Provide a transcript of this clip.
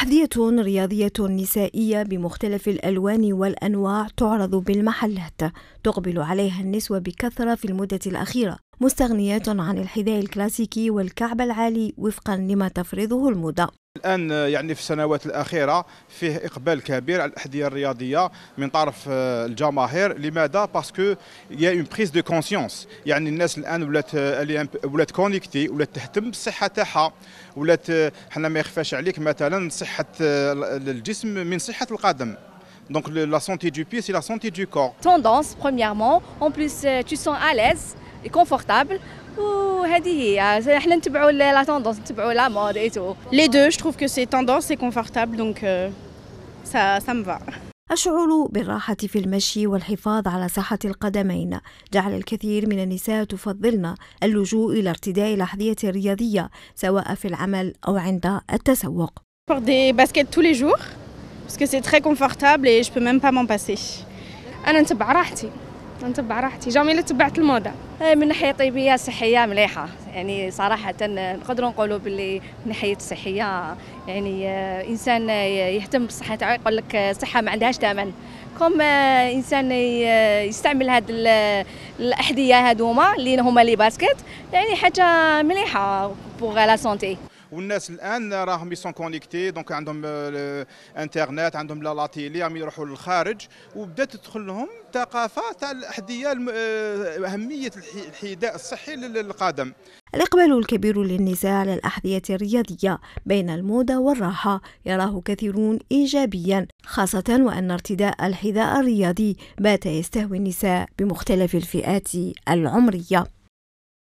أحذية رياضية نسائية بمختلف الألوان والأنواع تعرض بالمحلات تقبل عليها النسوة بكثرة في المدة الأخيرة مستغنيات عن الحذاء الكلاسيكي والكعب العالي وفقا لما تفرضه الموضة الان يعني في السنوات الاخيره فيه اقبال كبير على الاحذيه الرياضيه من طرف آه، الجماهير لماذا باسكو يا اون بريز دو كونسيونس يعني الناس الان ولات آه، ولات كونيكتي ولات تهتم بالصحه تاعها ولات آه، حنا ما يخفاش عليك مثلا صحه الجسم من صحه القدم دونك لا سونتي دو بي سي لا سونتي دو كور توندونس بروميرمون اون بليس تو سون ا ليز كونفورتابل وهذه هي حنا نتبعوا لا توندونس نتبعوا لا مود اي تو لي دو جو تروف كو سي توندونس اي كونفورتابل دونك سا سا مفا الشعور بالراحة في المشي والحفاظ على صحة القدمين جعل الكثير من النساء تفضلن اللجوء إلى ارتداء الأحذية الرياضية سواء في العمل أو عند التسوق. pour des baskets tous les jours parce que c'est très confortable et je peux même pas أنا نتبع راحتي نتبع راحتي جميلة تبعت الموضة إيه، من ناحية طبية صحية مليحة يعني صراحة نقدروا نقولوا باللي من ناحية الصحية يعني آه، إنسان آه، يهتم بالصحة يقول لك الصحة آه، ما عندهاش ثمن كم إنسان يستعمل هاد الأحذية هادوما اللي هما لي باسكيت يعني حاجة مليحة بوغ لا سونتي والناس الان راهم يسون كونيكتي دونك عندهم الانترنت عندهم لا تيلي عم يروحوا للخارج وبدات تدخل لهم ثقافه تاع الاحذيه اهميه الحذاء الصحي للقدم الإقبال الكبير للنزاع على الأحذية الرياضية بين الموضة والراحة يراه كثيرون إيجابيا خاصة وأن ارتداء الحذاء الرياضي بات يستهوي النساء بمختلف الفئات العمرية